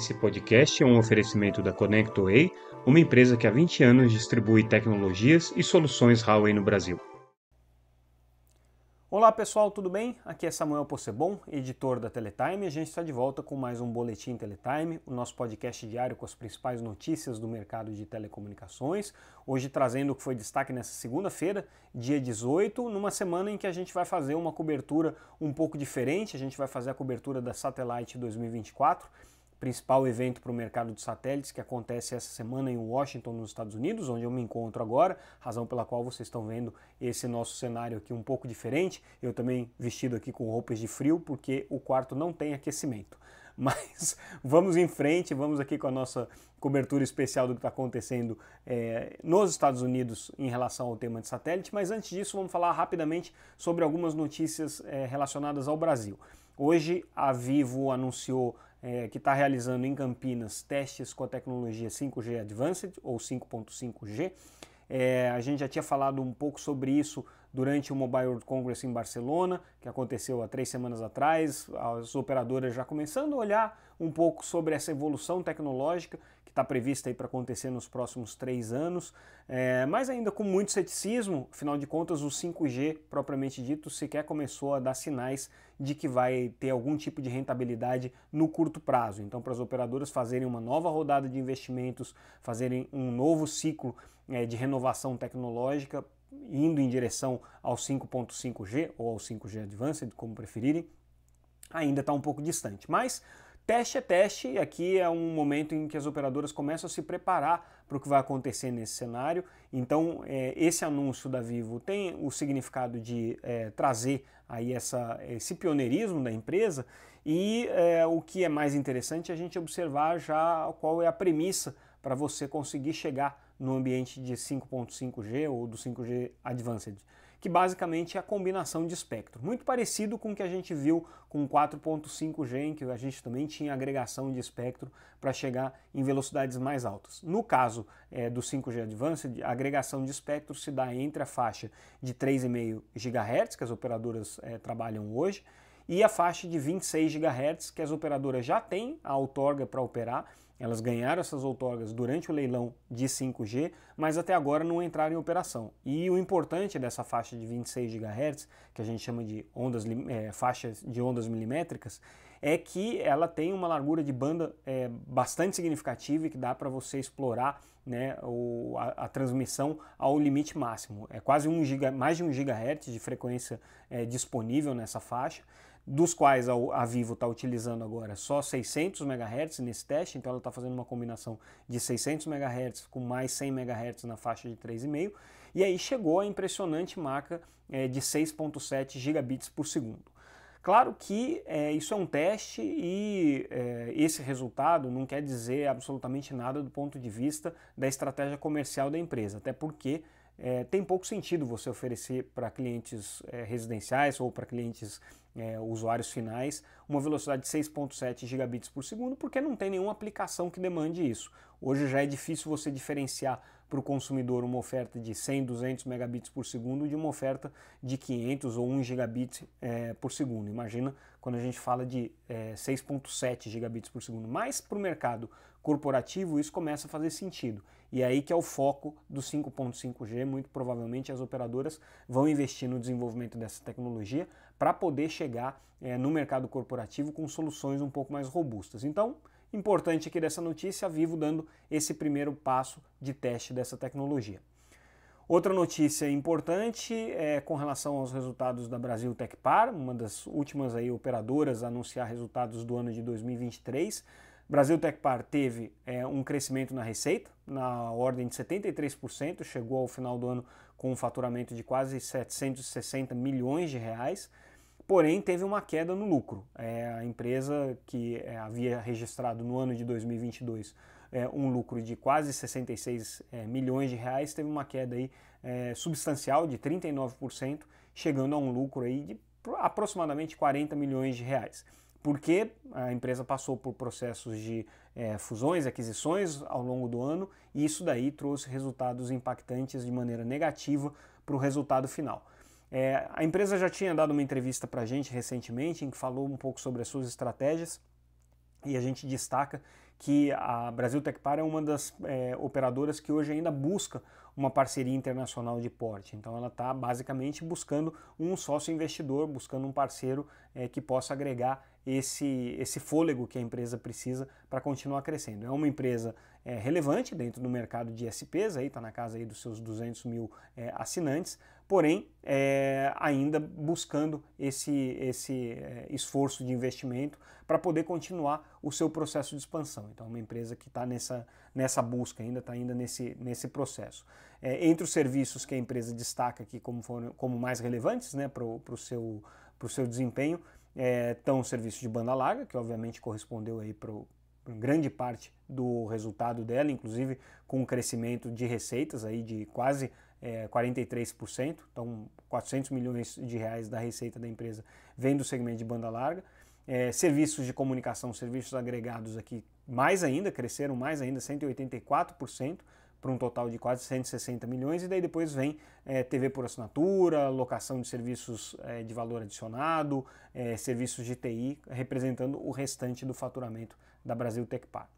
Esse podcast é um oferecimento da ConnectWay, uma empresa que há 20 anos distribui tecnologias e soluções Huawei no Brasil. Olá pessoal, tudo bem? Aqui é Samuel Possebon, editor da Teletime, a gente está de volta com mais um Boletim Teletime, o nosso podcast diário com as principais notícias do mercado de telecomunicações. Hoje trazendo o que foi destaque nessa segunda-feira, dia 18, numa semana em que a gente vai fazer uma cobertura um pouco diferente, a gente vai fazer a cobertura da Satellite 2024 principal evento para o mercado de satélites que acontece essa semana em Washington, nos Estados Unidos, onde eu me encontro agora, razão pela qual vocês estão vendo esse nosso cenário aqui um pouco diferente. Eu também vestido aqui com roupas de frio, porque o quarto não tem aquecimento. Mas vamos em frente, vamos aqui com a nossa cobertura especial do que está acontecendo é, nos Estados Unidos em relação ao tema de satélite. Mas antes disso, vamos falar rapidamente sobre algumas notícias é, relacionadas ao Brasil. Hoje, a Vivo anunciou é, que está realizando em Campinas testes com a tecnologia 5G Advanced ou 5.5G. É, a gente já tinha falado um pouco sobre isso durante o Mobile World Congress em Barcelona, que aconteceu há três semanas atrás, as operadoras já começando a olhar um pouco sobre essa evolução tecnológica que está prevista aí para acontecer nos próximos três anos, é, mas ainda com muito ceticismo, afinal de contas o 5G propriamente dito sequer começou a dar sinais de que vai ter algum tipo de rentabilidade no curto prazo. Então para as operadoras fazerem uma nova rodada de investimentos, fazerem um novo ciclo é, de renovação tecnológica, indo em direção ao 5.5G ou ao 5G Advanced, como preferirem, ainda está um pouco distante. Mas Teste é teste, aqui é um momento em que as operadoras começam a se preparar para o que vai acontecer nesse cenário. Então, é, esse anúncio da Vivo tem o significado de é, trazer aí essa, esse pioneirismo da empresa e é, o que é mais interessante é a gente observar já qual é a premissa para você conseguir chegar no ambiente de 5.5G ou do 5G Advanced que basicamente é a combinação de espectro. Muito parecido com o que a gente viu com 4.5G, em que a gente também tinha agregação de espectro para chegar em velocidades mais altas. No caso é, do 5G Advanced, a agregação de espectro se dá entre a faixa de 3,5 GHz, que as operadoras é, trabalham hoje, e a faixa de 26 GHz que as operadoras já têm a outorga para operar elas ganharam essas outorgas durante o leilão de 5G, mas até agora não entraram em operação. E o importante dessa faixa de 26 GHz, que a gente chama de ondas, é, faixas de ondas milimétricas, é que ela tem uma largura de banda é, bastante significativa e que dá para você explorar né, o, a, a, transmissão ao limite máximo. É quase um giga, mais de 1 GHz de frequência é, disponível nessa faixa dos quais a, Vivo está utilizando agora só 600 MHz nesse teste, então ela está fazendo uma combinação de 600 MHz com mais 100 MHz na faixa de 3,5, e aí chegou a impressionante marca é, de 6.7 gigabits por segundo. Claro que é, isso é um teste e é, esse resultado não quer dizer absolutamente nada do ponto de vista da estratégia comercial da empresa, até porque é, tem pouco sentido você oferecer para clientes é, residenciais ou para clientes é, usuários finais uma velocidade de 6.7 gigabits por segundo, porque não tem nenhuma aplicação que demande isso. Hoje já é difícil você diferenciar para o consumidor uma oferta de 100, 200 megabits por segundo de uma oferta de 500 ou 1 gigabit é, por segundo. Imagina quando a gente fala de 6.7 é, gigabits por segundo. Mas para o mercado corporativo isso começa a fazer sentido. E é aí que é o foco do 5.5G, muito provavelmente as operadoras vão investir no desenvolvimento dessa tecnologia para poder chegar é, no mercado corporativo com soluções um pouco mais robustas. Então, importante aqui dessa notícia, Vivo dando esse primeiro passo de teste dessa tecnologia. Outra notícia importante é com relação aos resultados da Brasil Tech Par, uma das últimas aí operadoras a anunciar resultados do ano de 2023. Brasil Tecpar teve é, um crescimento na receita, na ordem de 73%, chegou ao final do ano com um faturamento de quase 760 milhões de reais, porém teve uma queda no lucro. É, a empresa que é, havia registrado no ano de 2022 é, um lucro de quase 66 é, milhões de reais teve uma queda aí, é, substancial de 39%, chegando a um lucro aí de aproximadamente 40 milhões de reais porque a empresa passou por processos de é, fusões, aquisições ao longo do ano e isso daí trouxe resultados impactantes de maneira negativa para o resultado final. É, a empresa já tinha dado uma entrevista para a gente recentemente em que falou um pouco sobre as suas estratégias e a gente destaca que a Brasil Tecpar é uma das é, operadoras que hoje ainda busca uma parceria internacional de porte. Então ela está basicamente buscando um sócio investidor, buscando um parceiro é, que possa agregar esse, esse fôlego que a empresa precisa para continuar crescendo. É uma empresa é, relevante dentro do mercado de SPs, está na casa aí dos seus 200 mil é, assinantes, porém é, ainda buscando esse, esse é, esforço de investimento para poder continuar o seu processo de expansão. Então, é uma empresa que está nessa, nessa busca, ainda está ainda nesse, nesse processo. É, entre os serviços que a empresa destaca aqui como, foram, como mais relevantes né, para o seu, seu desempenho, é, tão serviço de banda larga, que obviamente correspondeu aí para grande parte do resultado dela, inclusive com um crescimento de receitas aí de quase é, 43%, então 400 milhões de reais da receita da empresa vem do segmento de banda larga. É, serviços de comunicação, serviços agregados aqui mais ainda, cresceram mais ainda, 184%, para um total de quase 160 milhões, e daí depois vem é, eh, TV por assinatura, locação de serviços é, de valor adicionado, eh, serviços de TI, representando o restante do faturamento da Brasil Tech Park.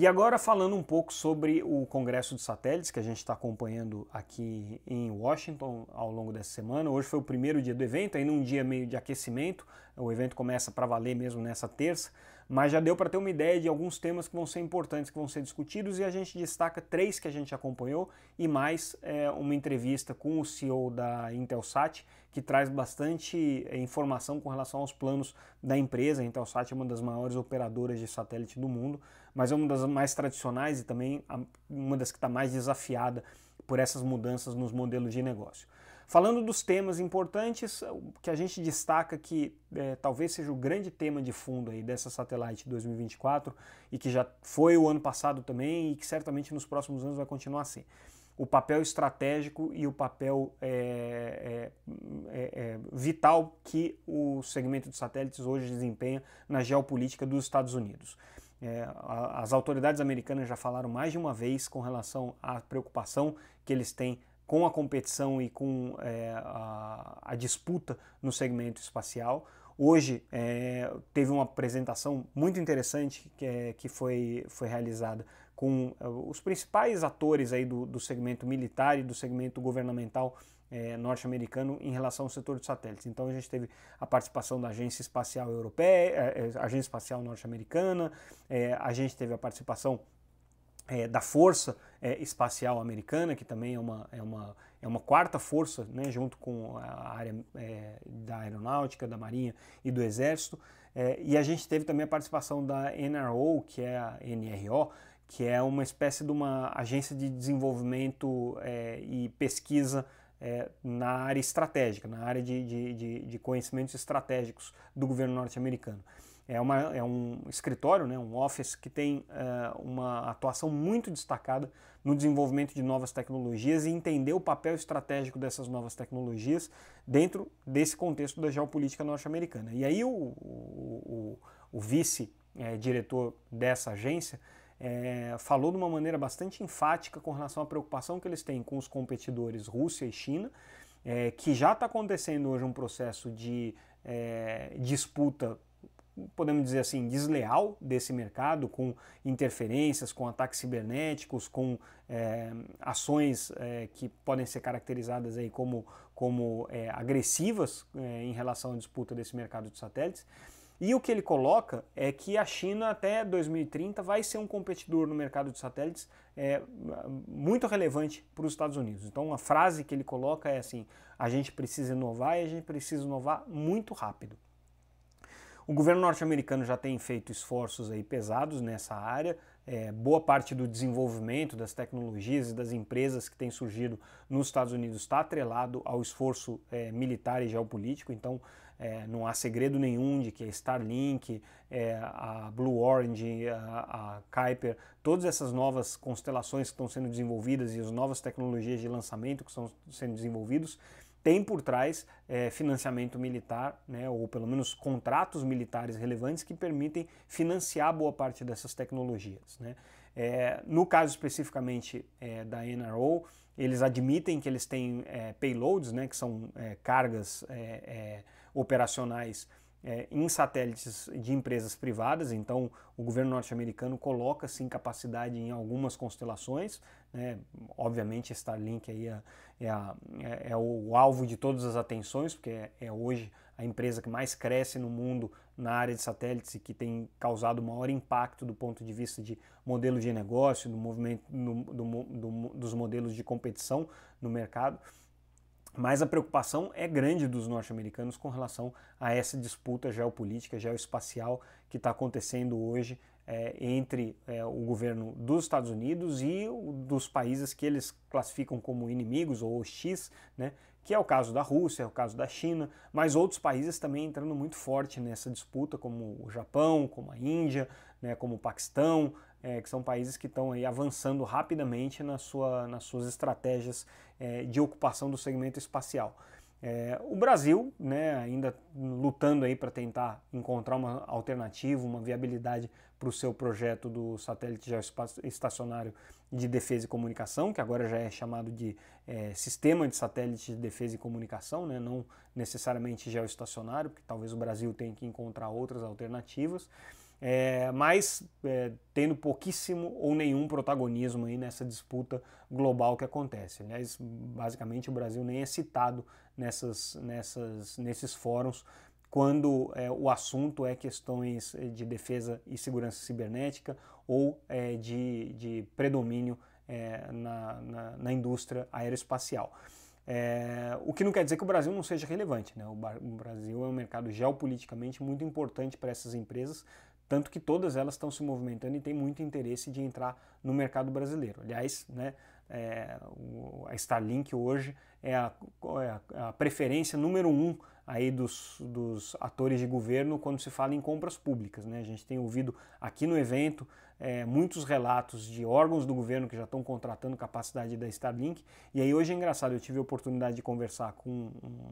E agora falando um pouco sobre o Congresso dos Satélites que a gente está acompanhando aqui em Washington ao longo dessa semana. Hoje foi o primeiro dia do evento, ainda um dia meio de aquecimento. O evento começa para valer mesmo nessa terça, mas já deu para ter uma ideia de alguns temas que vão ser importantes, que vão ser discutidos e a gente destaca três que a gente acompanhou e mais é, uma entrevista com o CEO da Intelsat que traz bastante é, informação com relação aos planos da empresa. A Intelsat é uma das maiores operadoras de satélite do mundo mas é uma das mais tradicionais e também uma das que está mais desafiada por essas mudanças nos modelos de negócio. Falando dos temas importantes, o que a gente destaca que é, talvez seja o grande tema de fundo aí dessa Satellite 2024 e que já foi o ano passado também e que certamente nos próximos anos vai continuar assim. O papel estratégico e o papel é, é, é, é vital que o segmento de satélites hoje desempenha na geopolítica dos Estados Unidos. É, a, as autoridades americanas já falaram mais de uma vez com relação à preocupação que eles têm com a competição e com é, a, a, disputa no segmento espacial. Hoje é, teve uma apresentação muito interessante que, é, que foi, foi realizada com é, os principais atores aí do, do segmento militar e do segmento governamental é, norte-americano em relação ao setor de satélites. Então a gente teve a participação da Agência Espacial Europeia, é, é, Agência Espacial Norte-Americana, é, a gente teve a participação é, da Força é, Espacial Americana, que também é uma, é uma, é uma quarta força, né, junto com a área da aeronáutica, da marinha e do exército. e a gente teve também a participação da NRO, que é a NRO, que é uma espécie de uma agência de desenvolvimento e pesquisa é, na área estratégica, na área de, de, de, de conhecimentos estratégicos do governo norte-americano. É, é um escritório, né, um office que tem é, uma atuação muito destacada no desenvolvimento de novas tecnologias e entender o papel estratégico dessas novas tecnologias dentro desse contexto da geopolítica norte-americana. E aí o, o, o, o vice-diretor é, dessa agência é, falou de uma maneira bastante enfática com relação à preocupação que eles têm com os competidores Rússia e China, é, que já está acontecendo hoje um processo de é, disputa podemos dizer assim, desleal desse mercado, com interferências, com ataques cibernéticos, com é, ações é, que podem ser caracterizadas aí como, como é, agressivas é, em relação à disputa desse mercado de satélites. E o que ele coloca é que a China até 2030 vai ser um competidor no mercado de satélites é, muito relevante para os Estados Unidos. Então, uma frase que ele coloca é assim: a gente precisa inovar e a gente precisa inovar muito rápido. O governo norte-americano já tem feito esforços aí pesados nessa área. É, boa parte do desenvolvimento das tecnologias e das empresas que têm surgido nos Estados Unidos está atrelado ao esforço é, militar e geopolítico. Então, é, não há segredo nenhum de que a Starlink, é, a Blue Orange, a, a Kuiper, todas essas novas constelações que estão sendo desenvolvidas e as novas tecnologias de lançamento que estão sendo desenvolvidos, tem por trás é, financiamento militar, né, ou pelo menos contratos militares relevantes que permitem financiar boa parte dessas tecnologias. Né. É, no caso especificamente é, da NRO, eles admitem que eles têm é, payloads, né, que são é, cargas é, operacionais é, em satélites de empresas privadas, então o governo norte-americano coloca sim capacidade em algumas constelações, né? obviamente Starlink aí é, é, a, é, é, o alvo de todas as atenções, porque é, é, hoje a empresa que mais cresce no mundo na área de satélites e que tem causado maior impacto do ponto de vista de modelo de negócio, do movimento, do, do, dos modelos de competição no mercado. Mas a preocupação é grande dos norte-americanos com relação a essa disputa geopolítica, geoespacial que está acontecendo hoje é, entre é, o governo dos Estados Unidos e o, dos países que eles classificam como inimigos ou X, né, que é o caso da Rússia, é o caso da China, mas outros países também entrando muito forte nessa disputa, como o Japão, como a Índia, né, como o Paquistão, é, que são países que estão aí avançando rapidamente na sua, nas suas estratégias é, de ocupação do segmento espacial. É, o Brasil, né, ainda lutando aí para tentar encontrar uma alternativa, uma viabilidade para o seu projeto do satélite geoestacionário de defesa e comunicação, que agora já é chamado de é, sistema de satélite de defesa e comunicação, né, não necessariamente geoestacionário, porque talvez o Brasil tenha que encontrar outras alternativas é, mas é, tendo pouquíssimo ou nenhum protagonismo aí nessa disputa global que acontece. Aliás, né? basicamente o Brasil nem é citado nessas, nessas, nesses fóruns quando é, o assunto é questões de defesa e segurança cibernética ou é, de, de, predomínio é, na, na, na indústria aeroespacial. É, o que não quer dizer que o Brasil não seja relevante. Né? O, Brasil é um mercado geopoliticamente muito importante para essas empresas, tanto que todas elas estão se movimentando e têm muito interesse de entrar no mercado brasileiro. Aliás, né, é, a Starlink hoje é a, é a, preferência número um aí dos, dos atores de governo quando se fala em compras públicas. Né? A gente tem ouvido aqui no evento é, muitos relatos de órgãos do governo que já estão contratando capacidade da Starlink. E aí hoje é engraçado, eu tive a oportunidade de conversar com um,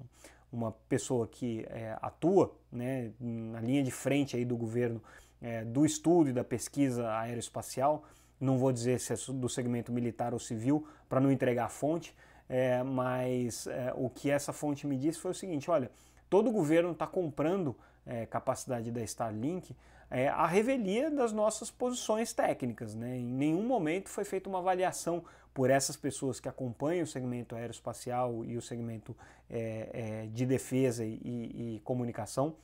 uma pessoa que é, atua né, na linha de frente aí do governo é, do estudo e da pesquisa aeroespacial, não vou dizer se é do segmento militar ou civil, para não entregar a fonte, é, mas é, o que essa fonte me disse foi o seguinte: olha, todo governo está comprando é, capacidade da Starlink é, a revelia das nossas posições técnicas. Né? Em nenhum momento foi feita uma avaliação por essas pessoas que acompanham o segmento aeroespacial e o segmento é, é, de defesa e, e, comunicação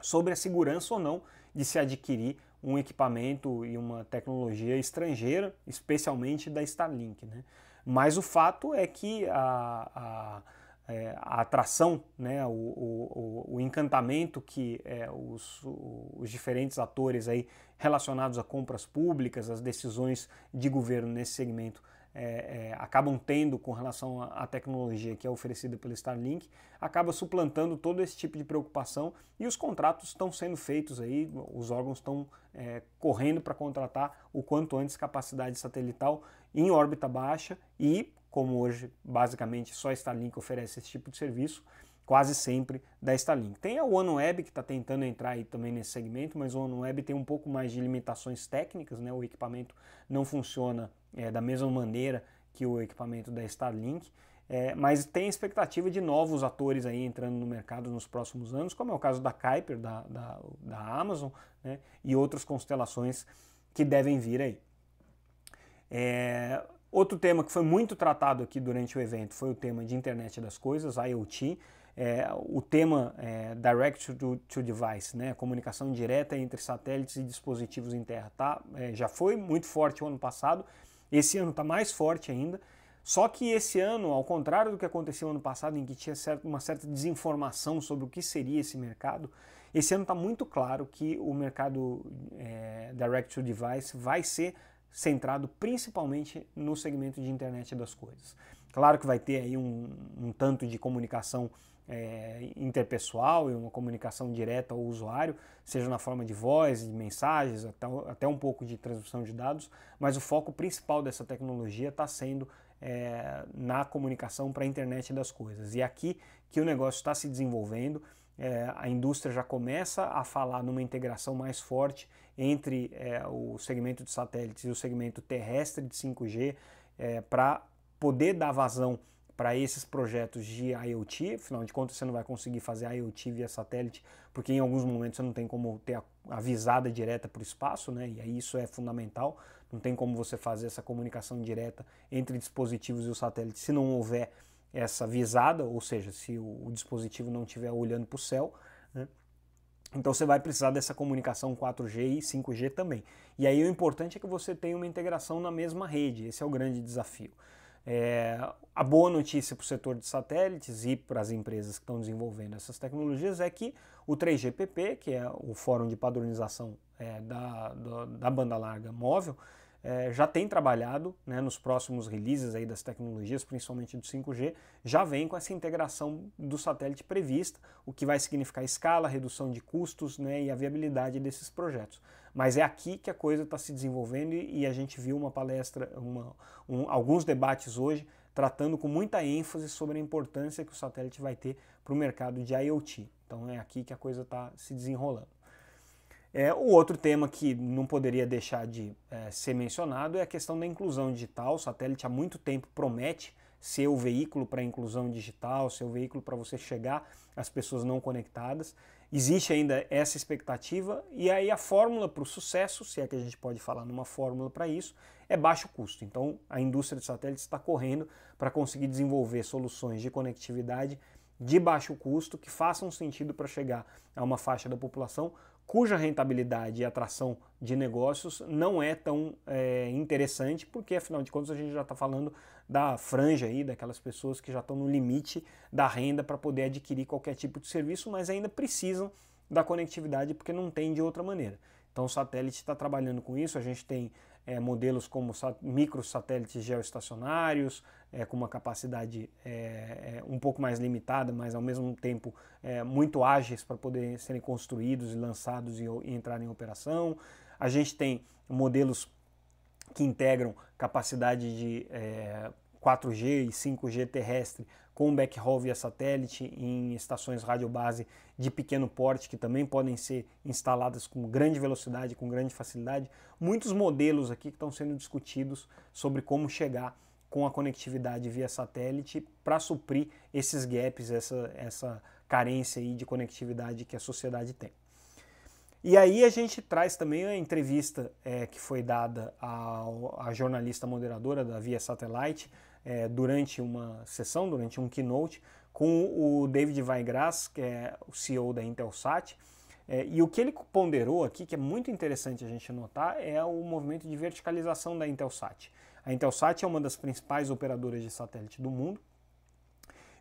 sobre a segurança ou não de se adquirir um equipamento e uma tecnologia estrangeira, especialmente da Starlink. Né? Mas o fato é que a, a, é, a atração, né, o, o, o, encantamento que é, os, os diferentes atores aí relacionados a compras públicas, as decisões de governo nesse segmento é, é, acabam tendo com relação à tecnologia que é oferecida pelo Starlink, acaba suplantando todo esse tipo de preocupação e os contratos estão sendo feitos aí, os órgãos estão é, correndo para contratar o quanto antes capacidade satelital em órbita baixa e, como hoje basicamente só Starlink oferece esse tipo de serviço, quase sempre da Starlink. Tem a OneWeb que está tentando entrar aí também nesse segmento, mas a OneWeb tem um pouco mais de limitações técnicas, né? O equipamento não funciona é, da mesma maneira que o equipamento da Starlink. É, mas tem expectativa de novos atores aí entrando no mercado nos próximos anos, como é o caso da Kuiper, da, da, da Amazon, né, e outras constelações que devem vir aí. É, outro tema que foi muito tratado aqui durante o evento foi o tema de internet das coisas, IoT é, o tema é, Direct to, to, Device, né? comunicação direta entre satélites e dispositivos em terra. Tá? É, já foi muito forte o ano passado, esse ano está mais forte ainda. Só que esse ano, ao contrário do que aconteceu ano passado, em que tinha certo, uma certa desinformação sobre o que seria esse mercado, esse ano está muito claro que o mercado é, Direct to Device vai ser centrado principalmente no segmento de internet das coisas. Claro que vai ter aí um, um tanto de comunicação é, interpessoal e uma comunicação direta ao usuário, seja na forma de voz, de mensagens, até, até um pouco de transmissão de dados, mas o foco principal dessa tecnologia está sendo é, na comunicação para a internet das coisas. E é aqui que o negócio está se desenvolvendo, é, a indústria já começa a falar numa integração mais forte entre é, o segmento de satélites e o segmento terrestre de 5G é, para poder dar vazão para esses projetos de IoT, afinal de contas você não vai conseguir fazer IoT via satélite, porque em alguns momentos você não tem como ter a, a visada direta para o espaço, né? e aí isso é fundamental, não tem como você fazer essa comunicação direta entre dispositivos e o satélite se não houver essa visada, ou seja, se o, o dispositivo não estiver olhando para o céu, né? Então você vai precisar dessa comunicação 4G e 5G também. E aí o importante é que você tenha uma integração na mesma rede, esse é o grande desafio. É, a boa notícia para o setor de satélites e para as empresas que estão desenvolvendo essas tecnologias é que o 3GPP, que é o Fórum de Padronização é, da, da, da Banda Larga Móvel, é, já tem trabalhado né, nos próximos releases aí das tecnologias, principalmente do 5G, já vem com essa integração do satélite prevista, o que vai significar escala, redução de custos né, e a viabilidade desses projetos. Mas é aqui que a coisa está se desenvolvendo e, a gente viu uma palestra, uma, um, alguns debates hoje tratando com muita ênfase sobre a importância que o satélite vai ter para o mercado de IoT. Então é aqui que a coisa está se desenrolando. É, o outro tema que não poderia deixar de é, ser mencionado é a questão da inclusão digital. O satélite há muito tempo promete ser o veículo para a inclusão digital, ser o veículo para você chegar às pessoas não conectadas. Existe ainda essa expectativa, e aí a fórmula para o sucesso, se é que a gente pode falar numa fórmula para isso, é baixo custo. Então a indústria de satélites está correndo para conseguir desenvolver soluções de conectividade de baixo custo que façam sentido para chegar a uma faixa da população cuja rentabilidade e atração de negócios não é tão é, interessante, porque afinal de contas a gente já está falando da franja aí, daquelas pessoas que já estão no limite da renda para poder adquirir qualquer tipo de serviço, mas ainda precisam da conectividade porque não tem de outra maneira. Então o satélite está trabalhando com isso, a gente tem é, modelos como microsatélites geoestacionários, é, com uma capacidade é, é, um pouco mais limitada, mas ao mesmo tempo é, muito ágeis para poderem serem construídos e lançados e, e entrar em operação. A gente tem modelos que integram capacidade de 4G é, e 5G terrestre com backhaul via satélite em estações rádio base de pequeno porte que também podem ser instaladas com grande velocidade, com grande facilidade. Muitos modelos aqui que estão sendo discutidos sobre como chegar com a conectividade via satélite para suprir esses gaps, essa, essa carência aí de conectividade que a sociedade tem. E aí a gente traz também a entrevista é, que foi dada à jornalista moderadora da Via Satellite, é, durante uma sessão, durante um keynote, com o David Weigras, que é o CEO da Intelsat. É, e o que ele ponderou aqui, que é muito interessante a gente notar, é o movimento de verticalização da Intelsat. A Intelsat é uma das principais operadoras de satélite do mundo.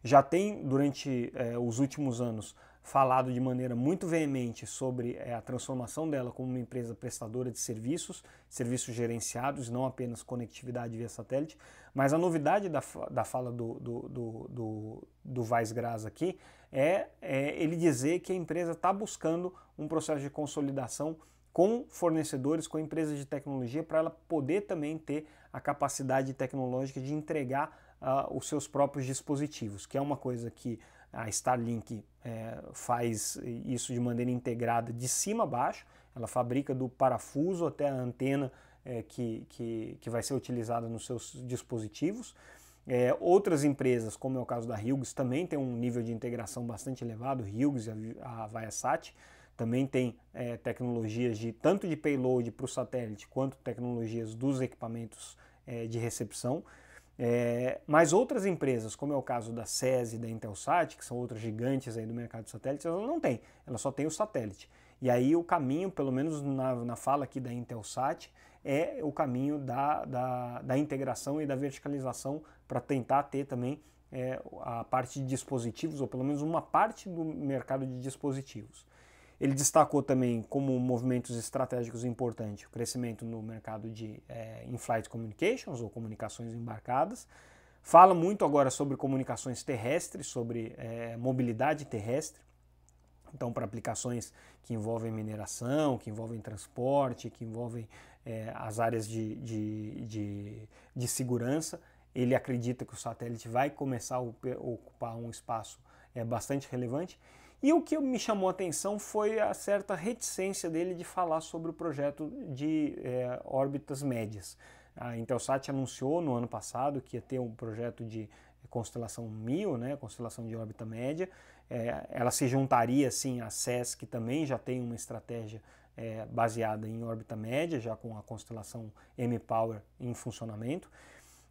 Já tem, durante é, os últimos anos, falado de maneira muito veemente sobre eh, a transformação dela como uma empresa prestadora de serviços, serviços gerenciados, não apenas conectividade via satélite. Mas a novidade da, da fala do, do, do, do, do Vaz Graz aqui é, é ele dizer que a empresa está buscando um processo de consolidação com fornecedores, com empresas de tecnologia, para ela poder também ter a capacidade tecnológica de entregar uh, os seus próprios dispositivos, que é uma coisa que a Starlink é, faz isso de maneira integrada de cima a baixo, ela fabrica do parafuso até a antena é, que, que, que vai ser utilizada nos seus dispositivos. É, outras empresas, como é o caso da Hughes, também tem um nível de integração bastante elevado, Hughes e a, a Viasat, também tem é, tecnologias de tanto de payload para o satélite quanto tecnologias dos equipamentos é, de recepção. É, mas outras empresas, como é o caso da SES e da Intelsat, que são outras gigantes aí do mercado de satélites, ela não tem. Ela só tem o satélite. E aí o caminho, pelo menos na, na fala aqui da Intelsat, é o caminho da, da, da integração e da verticalização para tentar ter também é, a parte de dispositivos, ou pelo menos uma parte do mercado de dispositivos. Ele destacou também como movimentos estratégicos importantes o crescimento no mercado de é, in-flight communications ou comunicações embarcadas. Fala muito agora sobre comunicações terrestres, sobre é, mobilidade terrestre. Então, para aplicações que envolvem mineração, que envolvem transporte, que envolvem é, as áreas de, de, de, de, segurança, ele acredita que o satélite vai começar a ocupar um espaço é, bastante relevante. E o que me chamou a atenção foi a certa reticência dele de falar sobre o projeto de é, órbitas médias. A Intelsat anunciou no ano passado que ia ter um projeto de constelação Mio, né, constelação de órbita média. É, ela se juntaria assim à SES, que também já tem uma estratégia é, baseada em órbita média, já com a constelação M-Power em funcionamento.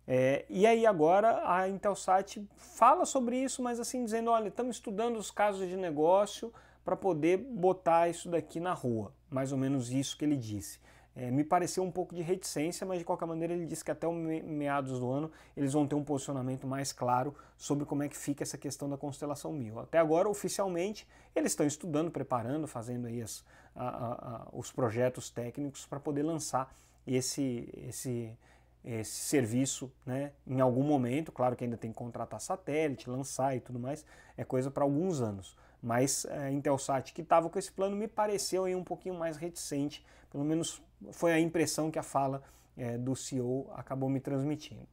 É, e aí agora a Intelsat fala sobre isso, mas assim dizendo, olha, estamos estudando os casos de negócio para poder botar isso daqui na rua. Mais ou menos isso que ele disse. É, me pareceu um pouco de reticência, mas de qualquer maneira ele disse que até meados do ano eles vão ter um posicionamento mais claro sobre como é que fica essa questão da constelação mil. Até agora, oficialmente, eles estão estudando, preparando, fazendo aí as, a, a, os projetos técnicos para poder lançar esse, esse esse serviço né, em algum momento. Claro que ainda tem que contratar satélite, lançar e tudo mais, é coisa para alguns anos. Mas é, a Intelsat, que estava com esse plano, me pareceu aí um pouquinho mais reticente, pelo menos foi a impressão que a fala é, do CEO acabou me transmitindo.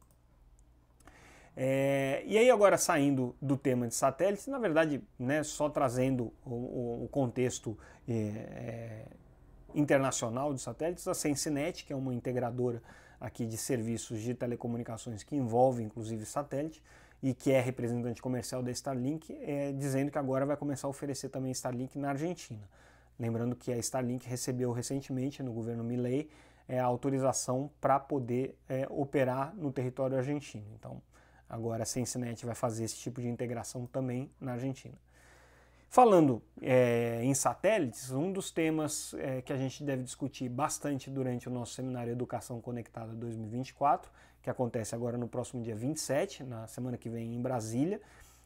É, e aí agora saindo do tema de satélites, na verdade, né, só trazendo o, o contexto é, é internacional de satélites, a Sensinet, que é uma integradora aqui de serviços de telecomunicações que envolve inclusive satélite e que é representante comercial da Starlink, é, dizendo que agora vai começar a oferecer também Starlink na Argentina. Lembrando que a Starlink recebeu recentemente no governo Milley é, a autorização para poder é, operar no território argentino. Então, agora a Cincinnati vai fazer esse tipo de integração também na Argentina. Falando é, em satélites, um dos temas é, que a gente deve discutir bastante durante o nosso seminário Educação Conectada 2024, que acontece agora no próximo dia 27, na semana que vem em Brasília,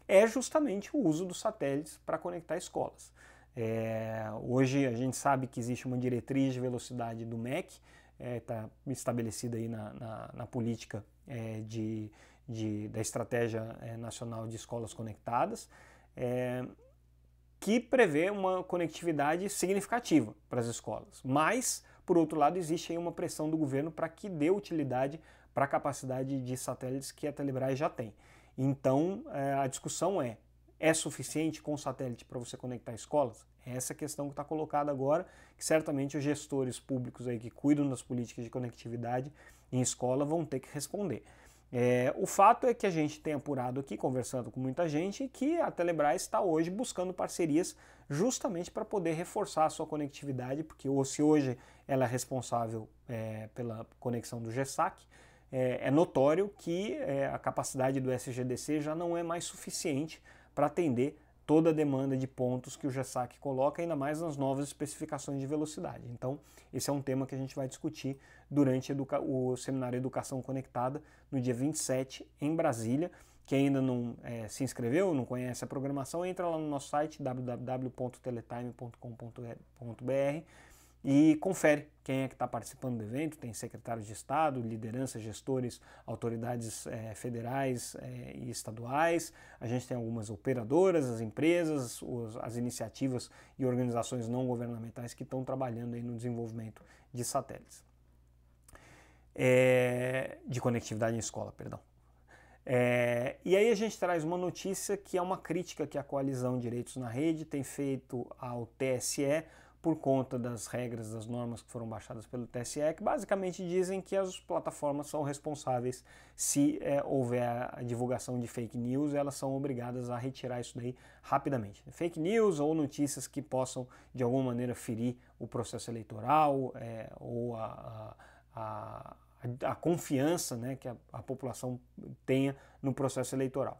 é justamente o uso dos satélites para conectar escolas. É, hoje a gente sabe que existe uma diretriz de velocidade do MEC, está estabelecida aí na, na, na política de, de, da Estratégia Nacional de Escolas Conectadas que prevê uma conectividade significativa para as escolas. Mas, por outro lado, existe aí uma pressão do governo para que dê utilidade para a capacidade de satélites que a Telebrás já tem. Então, é, a discussão é: é suficiente com satélite para você conectar escolas? É essa questão que está colocada agora, que certamente os gestores públicos aí que cuidam das políticas de conectividade em escola vão ter que responder. É, o fato é que a gente tem apurado aqui, conversando com muita gente, que a Telebrás está hoje buscando parcerias justamente para poder reforçar a sua conectividade, porque ou se hoje ela é responsável é, pela conexão do GESAC, é, é notório que é, a capacidade do SGDC já não é mais suficiente para atender toda a demanda de pontos que o GESAC coloca, ainda mais nas novas especificações de velocidade. Então, esse é um tema que a gente vai discutir durante o seminário Educação Conectada, no dia 27, em Brasília. Quem ainda não é, se inscreveu, não conhece a programação, entra lá no nosso site www.teletime.com.br e confere quem é que está participando do evento, tem secretários de Estado, lideranças, gestores, autoridades é, federais é, e estaduais, a gente tem algumas operadoras, as empresas, os, as iniciativas e organizações não governamentais que estão trabalhando aí no desenvolvimento de satélites. É, de conectividade em escola, perdão. É, e aí a gente traz uma notícia que é uma crítica que a Coalizão Direitos na Rede tem feito ao TSE por conta das regras, das normas que foram baixadas pelo TSE, que basicamente dizem que as plataformas são responsáveis se é, houver a divulgação de fake news, elas são obrigadas a retirar isso daí rapidamente. Fake news ou notícias que possam de alguma maneira ferir o processo eleitoral é, ou a, a, a, a, confiança né, que a população tenha no processo eleitoral.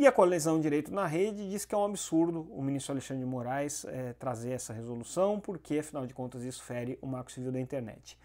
E a coalizão Direito na Rede diz que é um absurdo o ministro Alexandre de Moraes é, trazer essa resolução, porque, afinal de contas, isso fere o marco civil da internet.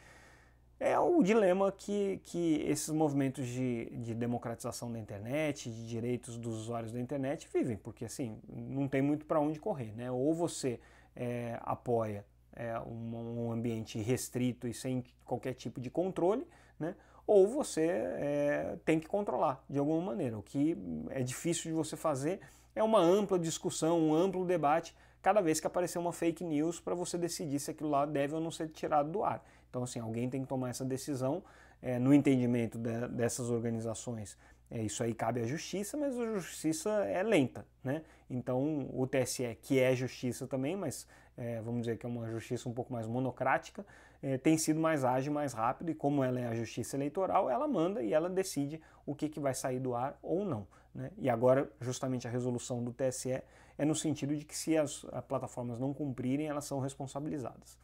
É o dilema que, que esses movimentos de, de democratização da internet, de direitos dos usuários da internet vivem, porque assim, não tem muito para onde correr. Né? Ou você é, apoia é, eh, um, um ambiente restrito e sem qualquer tipo de controle, né? ou você é, tem que controlar de alguma maneira. O que é difícil de você fazer é uma ampla discussão, um amplo debate cada vez que aparecer uma fake news para você decidir se aquilo lá deve ou não ser tirado do ar. Então, assim, alguém tem que tomar essa decisão é, no entendimento de, dessas organizações. É, isso aí cabe à justiça, mas a justiça é lenta, né? Então, o TSE, que é justiça também, mas é, vamos dizer que é uma justiça um pouco mais monocrática, é, tem sido mais ágil, mais rápido, e como ela é a justiça eleitoral, ela manda e ela decide o que, que vai sair do ar ou não. Né? E agora, justamente, a resolução do TSE é no sentido de que se as plataformas não cumprirem, elas são responsabilizadas.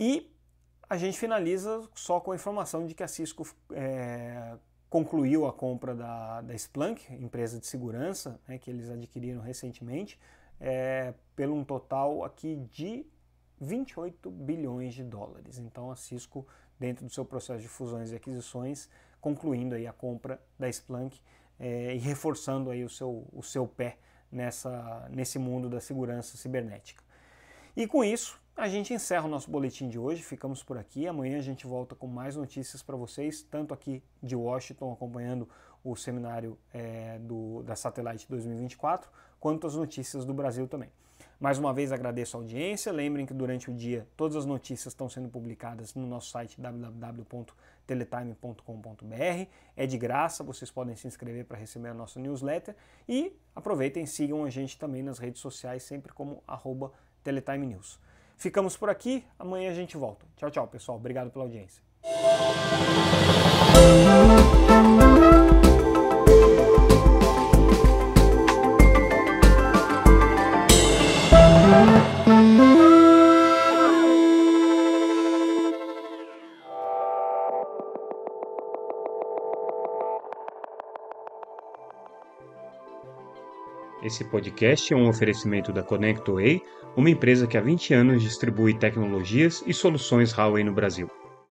E a gente finaliza só com a informação de que a Cisco é, concluiu a compra da, da Splunk, empresa de segurança né, que eles adquiriram recentemente, é, pelo um total aqui de 28 bilhões de dólares. Então a Cisco, dentro do seu processo de fusões e aquisições, concluindo aí a compra da Splunk é, e reforçando aí o seu, o seu pé nessa, nesse mundo da segurança cibernética. E com isso, a gente encerra o nosso boletim de hoje, ficamos por aqui. Amanhã a gente volta com mais notícias para vocês, tanto aqui de Washington, acompanhando o seminário é, do, da Satellite 2024, quanto as notícias do Brasil também. Mais uma vez agradeço a audiência. Lembrem que durante o dia todas as notícias estão sendo publicadas no nosso site www.teletime.com.br. É de graça, vocês podem se inscrever para receber a nossa newsletter. E aproveitem e sigam a gente também nas redes sociais, sempre como Teletime News. Ficamos por aqui, amanhã a gente volta. Tchau, tchau, pessoal. Obrigado pela audiência. Esse podcast é um oferecimento da ConnectWay, uma empresa que há 20 anos distribui tecnologias e soluções Huawei no Brasil.